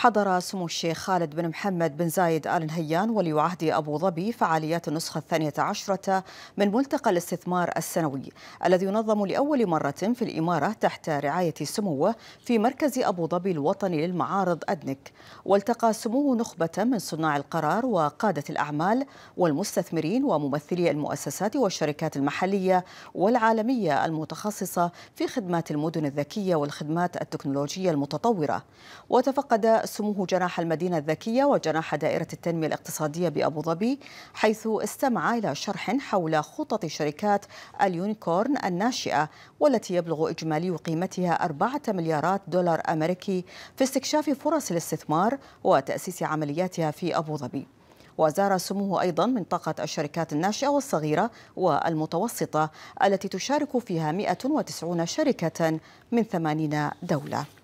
حضر سمو الشيخ خالد بن محمد بن زايد آل نهيان ولي عهد أبو ظبي فعاليات النسخة الثانية عشرة من ملتقى الاستثمار السنوي الذي ينظم لأول مرة في الإمارة تحت رعاية سموه في مركز أبو ظبي الوطني للمعارض أدنك والتقى سموه نخبة من صناع القرار وقادة الأعمال والمستثمرين وممثلي المؤسسات والشركات المحلية والعالمية المتخصصة في خدمات المدن الذكية والخدمات التكنولوجية المتطورة وتفقد سموه جناح المدينة الذكية وجناح دائرة التنمية الاقتصادية بأبو ظبي حيث استمع إلى شرح حول خطط شركات اليونيكورن الناشئة والتي يبلغ إجمالي قيمتها 4 مليارات دولار أمريكي في استكشاف فرص الاستثمار وتأسيس عملياتها في أبو ظبي وزار سموه أيضا منطقة الشركات الناشئة والصغيرة والمتوسطة التي تشارك فيها 190 شركة من 80 دولة